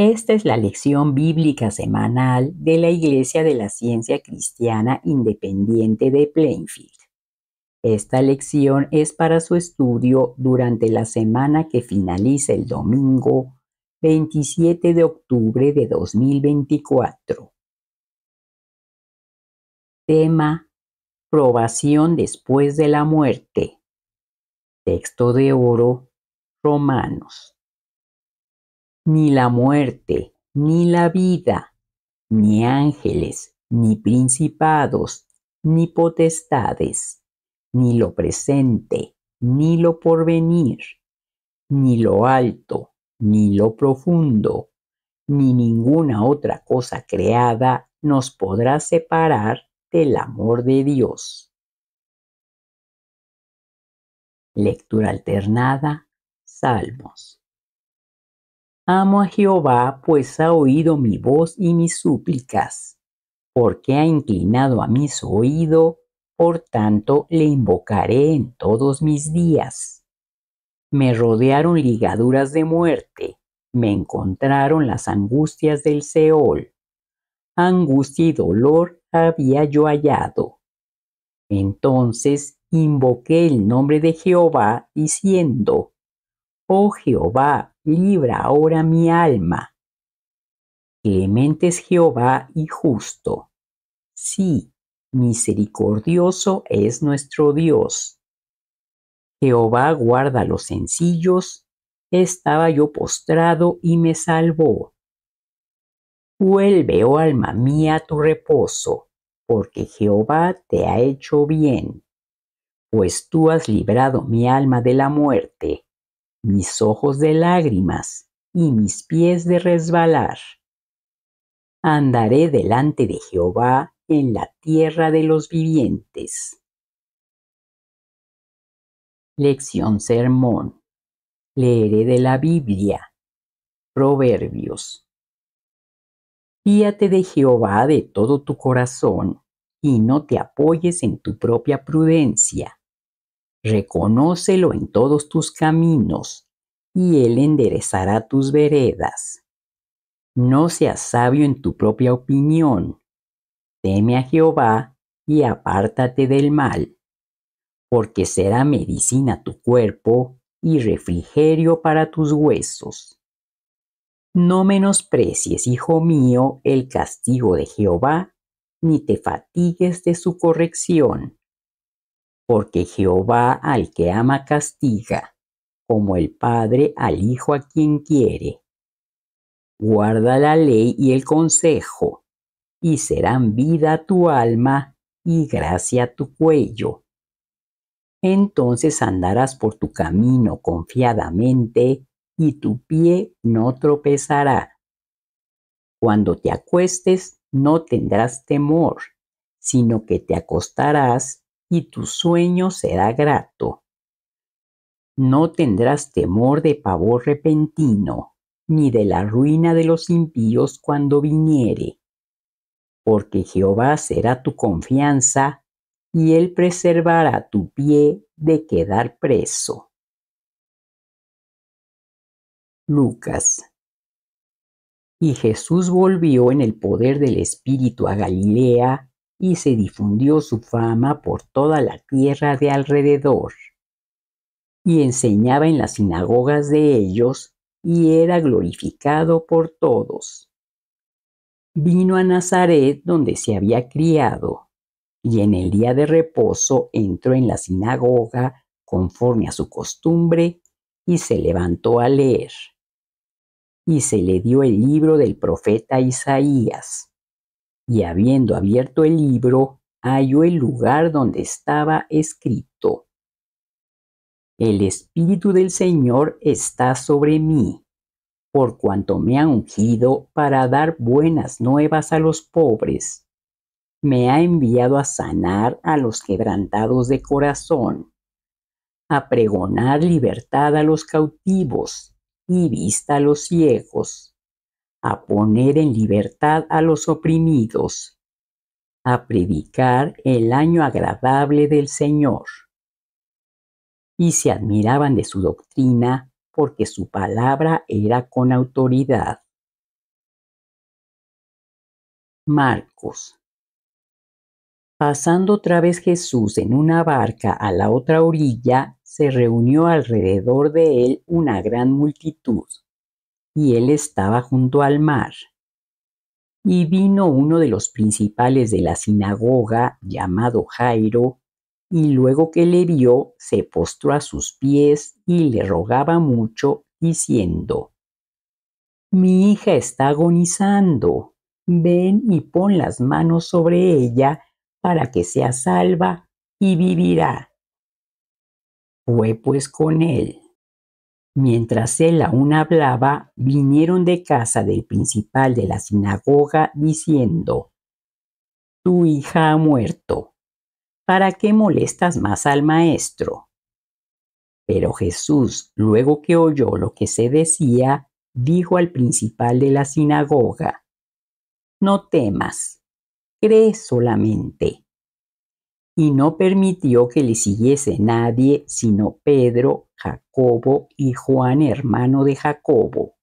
Esta es la lección bíblica semanal de la Iglesia de la Ciencia Cristiana Independiente de Plainfield. Esta lección es para su estudio durante la semana que finaliza el domingo 27 de octubre de 2024. Tema Probación después de la muerte. Texto de oro Romanos ni la muerte, ni la vida, ni ángeles, ni principados, ni potestades, ni lo presente, ni lo porvenir, ni lo alto, ni lo profundo, ni ninguna otra cosa creada nos podrá separar del amor de Dios. Lectura alternada, Salmos. Amo a Jehová, pues ha oído mi voz y mis súplicas, porque ha inclinado a mí su oído, por tanto le invocaré en todos mis días. Me rodearon ligaduras de muerte, me encontraron las angustias del Seol. Angustia y dolor había yo hallado. Entonces invoqué el nombre de Jehová, diciendo, Oh Jehová, libra ahora mi alma. Clemente es Jehová y justo. Sí, misericordioso es nuestro Dios. Jehová guarda los sencillos. Estaba yo postrado y me salvó. Vuelve, oh alma mía, a tu reposo, porque Jehová te ha hecho bien, pues tú has librado mi alma de la muerte mis ojos de lágrimas y mis pies de resbalar. Andaré delante de Jehová en la tierra de los vivientes. Lección Sermón. Leeré de la Biblia. Proverbios. Fíate de Jehová de todo tu corazón y no te apoyes en tu propia prudencia. Reconócelo en todos tus caminos, y él enderezará tus veredas. No seas sabio en tu propia opinión. Teme a Jehová y apártate del mal, porque será medicina tu cuerpo y refrigerio para tus huesos. No menosprecies, hijo mío, el castigo de Jehová, ni te fatigues de su corrección porque Jehová al que ama castiga, como el Padre al Hijo a quien quiere. Guarda la ley y el consejo, y serán vida tu alma y gracia tu cuello. Entonces andarás por tu camino confiadamente, y tu pie no tropezará. Cuando te acuestes no tendrás temor, sino que te acostarás y tu sueño será grato. No tendrás temor de pavor repentino, ni de la ruina de los impíos cuando viniere, porque Jehová será tu confianza, y él preservará tu pie de quedar preso. Lucas y Jesús volvió en el poder del Espíritu a Galilea, y se difundió su fama por toda la tierra de alrededor. Y enseñaba en las sinagogas de ellos y era glorificado por todos. Vino a Nazaret donde se había criado, y en el día de reposo entró en la sinagoga conforme a su costumbre y se levantó a leer. Y se le dio el libro del profeta Isaías y habiendo abierto el libro, halló el lugar donde estaba escrito. El Espíritu del Señor está sobre mí, por cuanto me ha ungido para dar buenas nuevas a los pobres. Me ha enviado a sanar a los quebrantados de corazón, a pregonar libertad a los cautivos y vista a los ciegos, a poner en libertad a los oprimidos, a predicar el año agradable del Señor. Y se admiraban de su doctrina porque su palabra era con autoridad. Marcos. Pasando otra vez Jesús en una barca a la otra orilla, se reunió alrededor de él una gran multitud y él estaba junto al mar. Y vino uno de los principales de la sinagoga, llamado Jairo, y luego que le vio, se postró a sus pies y le rogaba mucho, diciendo, Mi hija está agonizando, ven y pon las manos sobre ella para que sea salva y vivirá. Fue pues con él. Mientras él aún hablaba, vinieron de casa del principal de la sinagoga diciendo, Tu hija ha muerto, ¿para qué molestas más al maestro? Pero Jesús, luego que oyó lo que se decía, dijo al principal de la sinagoga, No temas, cree solamente y no permitió que le siguiese nadie sino Pedro, Jacobo y Juan, hermano de Jacobo.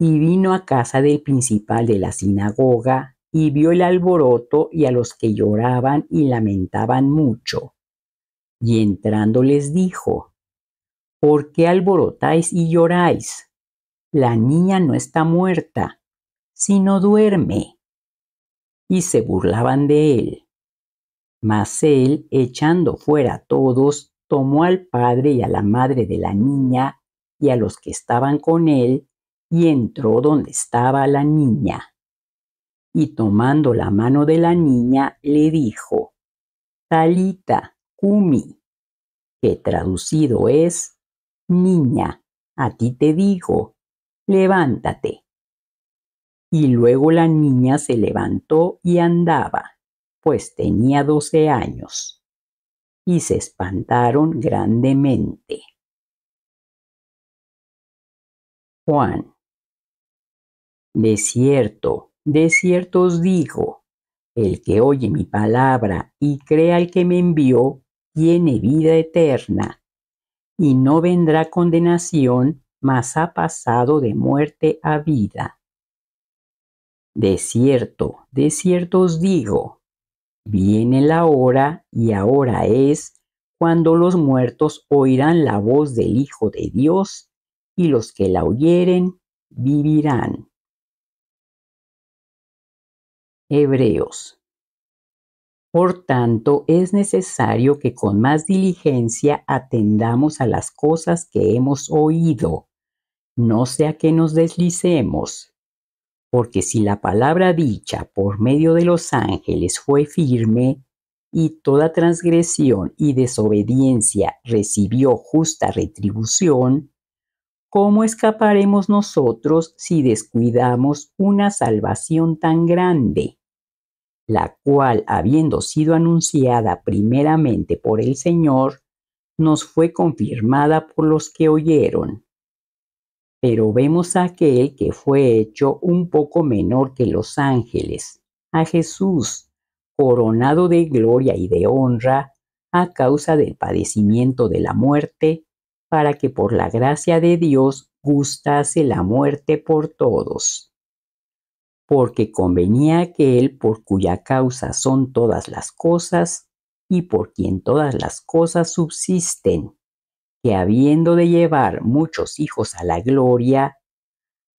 Y vino a casa del principal de la sinagoga, y vio el alboroto y a los que lloraban y lamentaban mucho. Y entrando les dijo, ¿Por qué alborotáis y lloráis? La niña no está muerta, sino duerme. Y se burlaban de él. Mas él, echando fuera a todos, tomó al padre y a la madre de la niña y a los que estaban con él, y entró donde estaba la niña. Y tomando la mano de la niña, le dijo, Talita, Kumi, que traducido es, Niña, a ti te digo, levántate. Y luego la niña se levantó y andaba pues tenía doce años, y se espantaron grandemente. Juan. De cierto, de cierto os digo, el que oye mi palabra y cree al que me envió, tiene vida eterna, y no vendrá condenación, mas ha pasado de muerte a vida. De cierto, de cierto os digo, Viene la hora y ahora es cuando los muertos oirán la voz del Hijo de Dios y los que la oyeren vivirán. Hebreos. Por tanto, es necesario que con más diligencia atendamos a las cosas que hemos oído, no sea que nos deslicemos porque si la palabra dicha por medio de los ángeles fue firme, y toda transgresión y desobediencia recibió justa retribución, ¿cómo escaparemos nosotros si descuidamos una salvación tan grande, la cual, habiendo sido anunciada primeramente por el Señor, nos fue confirmada por los que oyeron? pero vemos a aquel que fue hecho un poco menor que los ángeles, a Jesús, coronado de gloria y de honra a causa del padecimiento de la muerte, para que por la gracia de Dios gustase la muerte por todos. Porque convenía aquel por cuya causa son todas las cosas, y por quien todas las cosas subsisten, habiendo de llevar muchos hijos a la gloria,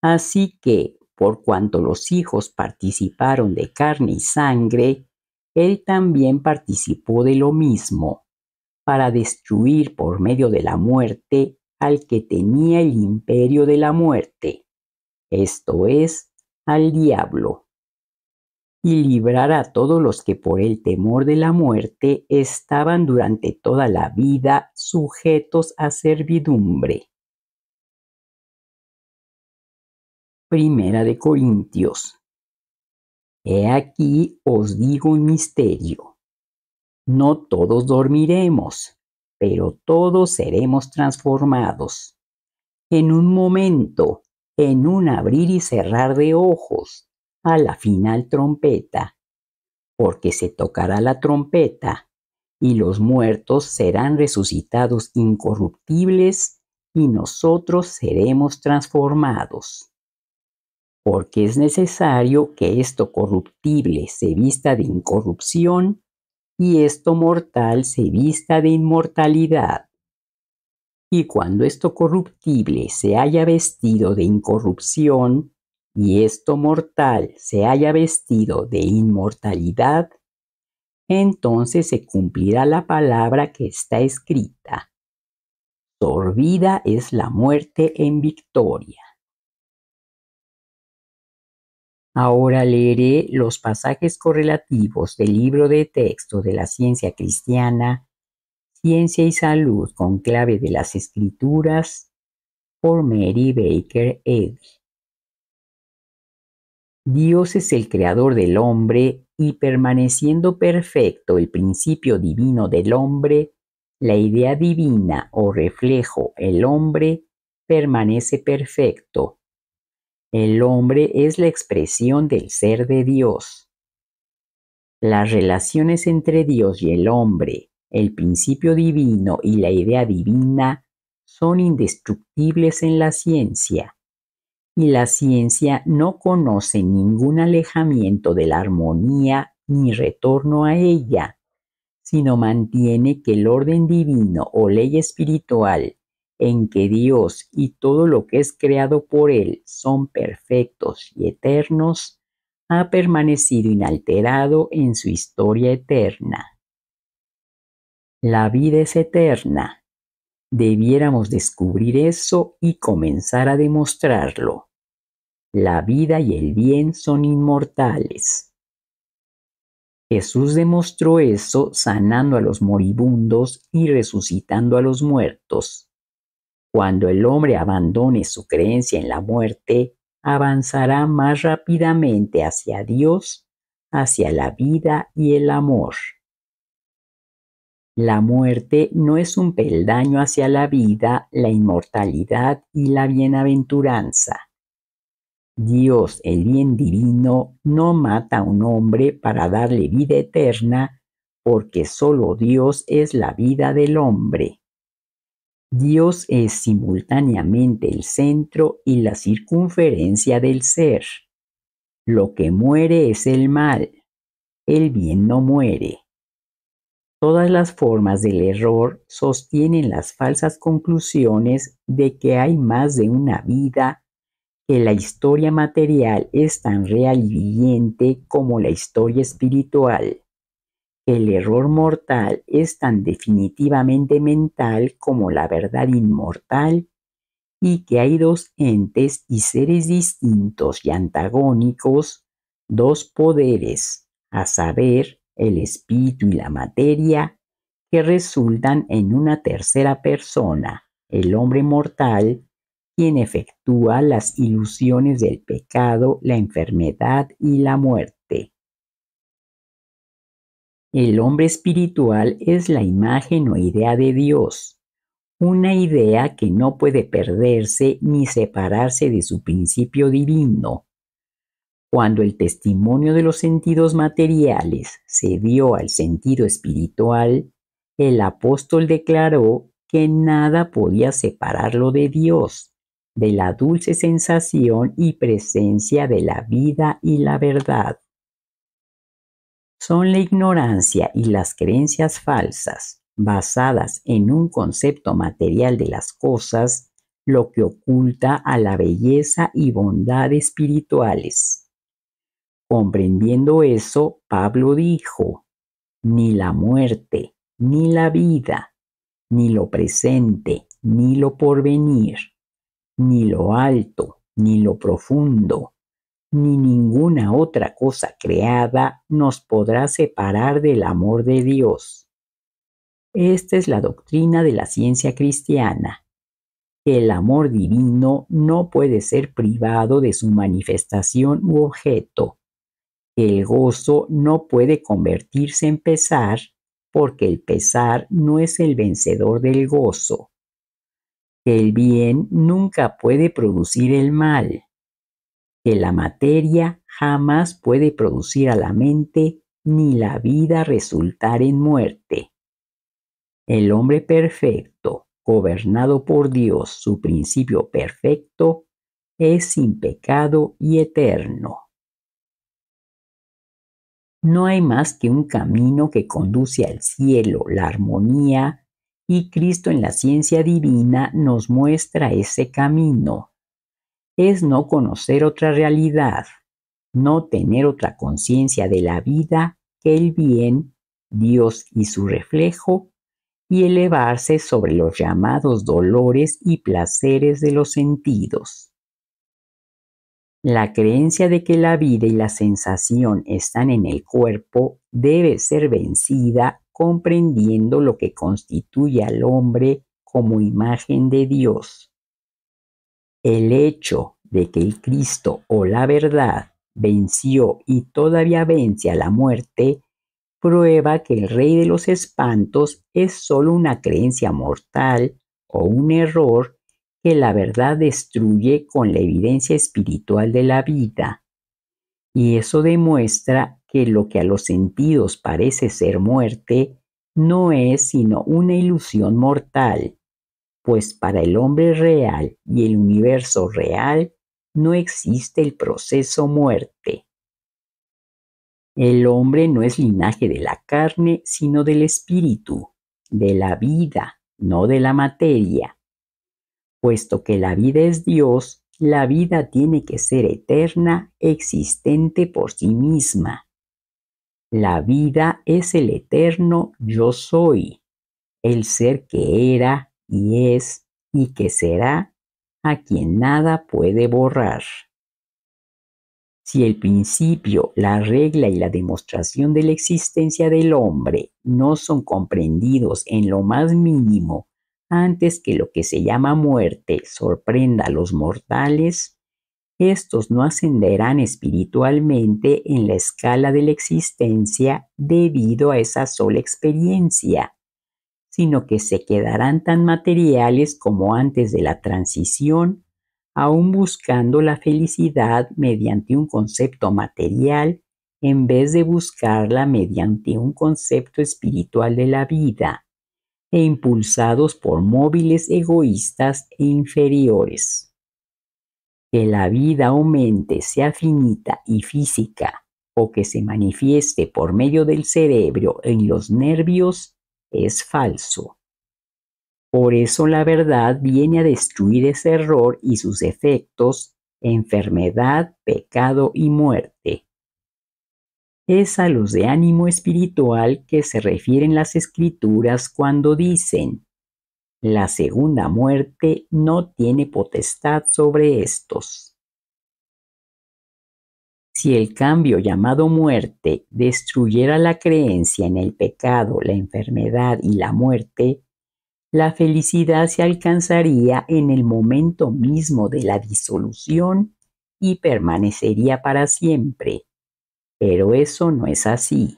así que por cuanto los hijos participaron de carne y sangre, él también participó de lo mismo, para destruir por medio de la muerte al que tenía el imperio de la muerte, esto es, al diablo y librar a todos los que por el temor de la muerte estaban durante toda la vida sujetos a servidumbre. Primera de Corintios. He aquí os digo un misterio. No todos dormiremos, pero todos seremos transformados. En un momento, en un abrir y cerrar de ojos, la final trompeta, porque se tocará la trompeta, y los muertos serán resucitados incorruptibles, y nosotros seremos transformados. Porque es necesario que esto corruptible se vista de incorrupción, y esto mortal se vista de inmortalidad. Y cuando esto corruptible se haya vestido de incorrupción, y esto mortal se haya vestido de inmortalidad, entonces se cumplirá la palabra que está escrita. Sorbida es la muerte en victoria. Ahora leeré los pasajes correlativos del libro de texto de la ciencia cristiana, Ciencia y Salud con clave de las Escrituras, por Mary Baker Eddy. Dios es el creador del hombre y permaneciendo perfecto el principio divino del hombre, la idea divina o reflejo, el hombre, permanece perfecto. El hombre es la expresión del ser de Dios. Las relaciones entre Dios y el hombre, el principio divino y la idea divina son indestructibles en la ciencia y la ciencia no conoce ningún alejamiento de la armonía ni retorno a ella, sino mantiene que el orden divino o ley espiritual en que Dios y todo lo que es creado por Él son perfectos y eternos, ha permanecido inalterado en su historia eterna. La vida es eterna, Debiéramos descubrir eso y comenzar a demostrarlo. La vida y el bien son inmortales. Jesús demostró eso sanando a los moribundos y resucitando a los muertos. Cuando el hombre abandone su creencia en la muerte, avanzará más rápidamente hacia Dios, hacia la vida y el amor. La muerte no es un peldaño hacia la vida, la inmortalidad y la bienaventuranza. Dios, el bien divino, no mata a un hombre para darle vida eterna, porque solo Dios es la vida del hombre. Dios es simultáneamente el centro y la circunferencia del ser. Lo que muere es el mal, el bien no muere. Todas las formas del error sostienen las falsas conclusiones de que hay más de una vida, que la historia material es tan real y viviente como la historia espiritual, que el error mortal es tan definitivamente mental como la verdad inmortal y que hay dos entes y seres distintos y antagónicos, dos poderes, a saber, el espíritu y la materia, que resultan en una tercera persona, el hombre mortal, quien efectúa las ilusiones del pecado, la enfermedad y la muerte. El hombre espiritual es la imagen o idea de Dios, una idea que no puede perderse ni separarse de su principio divino, cuando el testimonio de los sentidos materiales se dio al sentido espiritual, el apóstol declaró que nada podía separarlo de Dios, de la dulce sensación y presencia de la vida y la verdad. Son la ignorancia y las creencias falsas, basadas en un concepto material de las cosas, lo que oculta a la belleza y bondad espirituales. Comprendiendo eso, Pablo dijo, ni la muerte, ni la vida, ni lo presente, ni lo porvenir, ni lo alto, ni lo profundo, ni ninguna otra cosa creada nos podrá separar del amor de Dios. Esta es la doctrina de la ciencia cristiana, el amor divino no puede ser privado de su manifestación u objeto, el gozo no puede convertirse en pesar porque el pesar no es el vencedor del gozo. El bien nunca puede producir el mal. Que la materia jamás puede producir a la mente ni la vida resultar en muerte. El hombre perfecto, gobernado por Dios, su principio perfecto, es sin pecado y eterno. No hay más que un camino que conduce al cielo, la armonía, y Cristo en la ciencia divina nos muestra ese camino. Es no conocer otra realidad, no tener otra conciencia de la vida que el bien, Dios y su reflejo, y elevarse sobre los llamados dolores y placeres de los sentidos. La creencia de que la vida y la sensación están en el cuerpo debe ser vencida comprendiendo lo que constituye al hombre como imagen de Dios. El hecho de que el Cristo o la verdad venció y todavía vence a la muerte prueba que el rey de los espantos es solo una creencia mortal o un error que la verdad destruye con la evidencia espiritual de la vida. Y eso demuestra que lo que a los sentidos parece ser muerte no es sino una ilusión mortal, pues para el hombre real y el universo real no existe el proceso muerte. El hombre no es linaje de la carne, sino del espíritu, de la vida, no de la materia. Puesto que la vida es Dios, la vida tiene que ser eterna, existente por sí misma. La vida es el eterno yo soy, el ser que era y es y que será, a quien nada puede borrar. Si el principio, la regla y la demostración de la existencia del hombre no son comprendidos en lo más mínimo antes que lo que se llama muerte sorprenda a los mortales, estos no ascenderán espiritualmente en la escala de la existencia debido a esa sola experiencia, sino que se quedarán tan materiales como antes de la transición, aún buscando la felicidad mediante un concepto material en vez de buscarla mediante un concepto espiritual de la vida e impulsados por móviles egoístas e inferiores. Que la vida aumente, sea finita y física, o que se manifieste por medio del cerebro en los nervios, es falso. Por eso la verdad viene a destruir ese error y sus efectos, enfermedad, pecado y muerte es a los de ánimo espiritual que se refieren las escrituras cuando dicen, la segunda muerte no tiene potestad sobre estos. Si el cambio llamado muerte destruyera la creencia en el pecado, la enfermedad y la muerte, la felicidad se alcanzaría en el momento mismo de la disolución y permanecería para siempre pero eso no es así.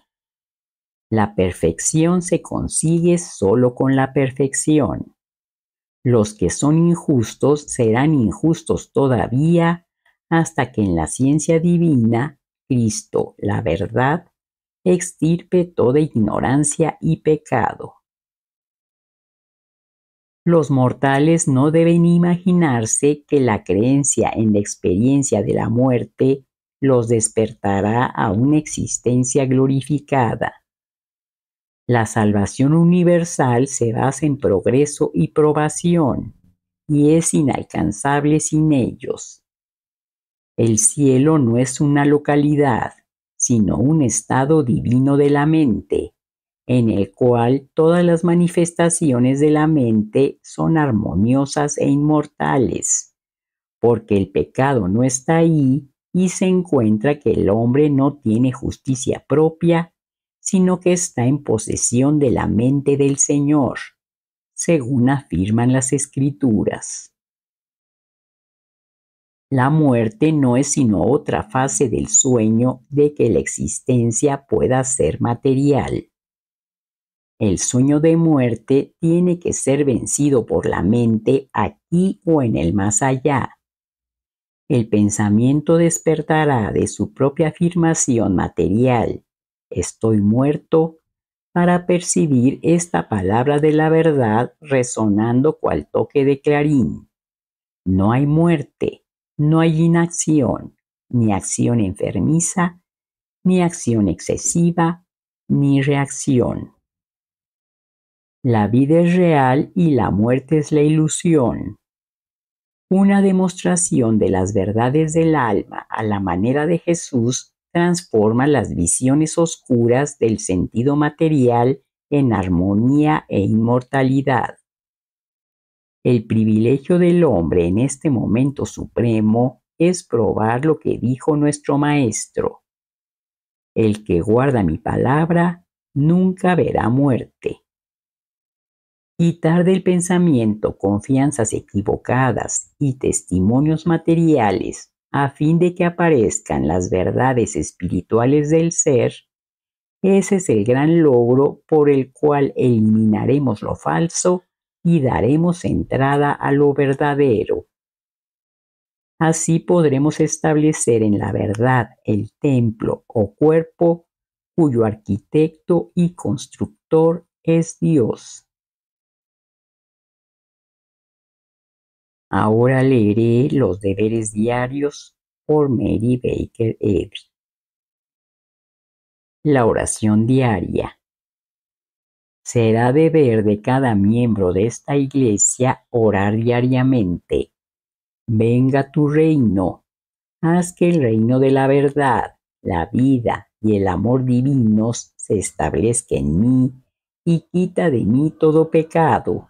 La perfección se consigue solo con la perfección. Los que son injustos serán injustos todavía hasta que en la ciencia divina, Cristo, la verdad, extirpe toda ignorancia y pecado. Los mortales no deben imaginarse que la creencia en la experiencia de la muerte los despertará a una existencia glorificada. La salvación universal se basa en progreso y probación y es inalcanzable sin ellos. El cielo no es una localidad, sino un estado divino de la mente, en el cual todas las manifestaciones de la mente son armoniosas e inmortales, porque el pecado no está ahí y se encuentra que el hombre no tiene justicia propia, sino que está en posesión de la mente del Señor, según afirman las escrituras. La muerte no es sino otra fase del sueño de que la existencia pueda ser material. El sueño de muerte tiene que ser vencido por la mente aquí o en el más allá el pensamiento despertará de su propia afirmación material, estoy muerto, para percibir esta palabra de la verdad resonando cual toque de clarín. No hay muerte, no hay inacción, ni acción enfermiza, ni acción excesiva, ni reacción. La vida es real y la muerte es la ilusión una demostración de las verdades del alma a la manera de Jesús transforma las visiones oscuras del sentido material en armonía e inmortalidad. El privilegio del hombre en este momento supremo es probar lo que dijo nuestro Maestro. El que guarda mi palabra nunca verá muerte. Quitar del pensamiento confianzas equivocadas y testimonios materiales a fin de que aparezcan las verdades espirituales del ser, ese es el gran logro por el cual eliminaremos lo falso y daremos entrada a lo verdadero. Así podremos establecer en la verdad el templo o cuerpo cuyo arquitecto y constructor es Dios. Ahora leeré los deberes diarios por Mary Baker Eddy. La oración diaria. Será deber de cada miembro de esta iglesia orar diariamente. Venga tu reino. Haz que el reino de la verdad, la vida y el amor divinos se establezca en mí y quita de mí todo pecado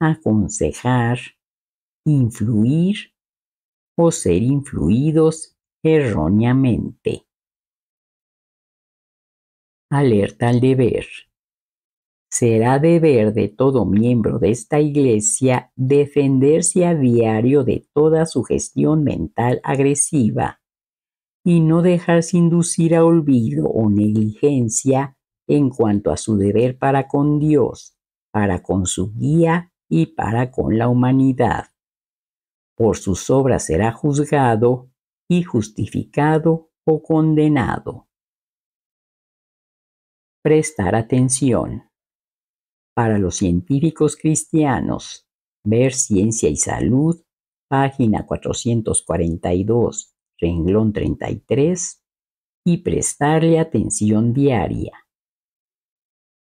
aconsejar, influir o ser influidos erróneamente. Alerta al deber. Será deber de todo miembro de esta Iglesia defenderse a diario de toda sugestión mental agresiva y no dejarse inducir a olvido o negligencia en cuanto a su deber para con Dios, para con su guía y para con la humanidad. Por sus obras será juzgado y justificado o condenado. Prestar atención. Para los científicos cristianos, ver Ciencia y Salud, página 442, renglón 33, y prestarle atención diaria.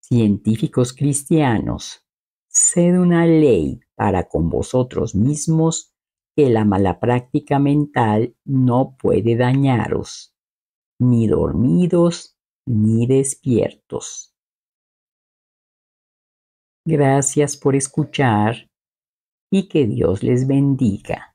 Científicos cristianos, sed una ley para con vosotros mismos que la mala práctica mental no puede dañaros, ni dormidos ni despiertos. Gracias por escuchar y que Dios les bendiga.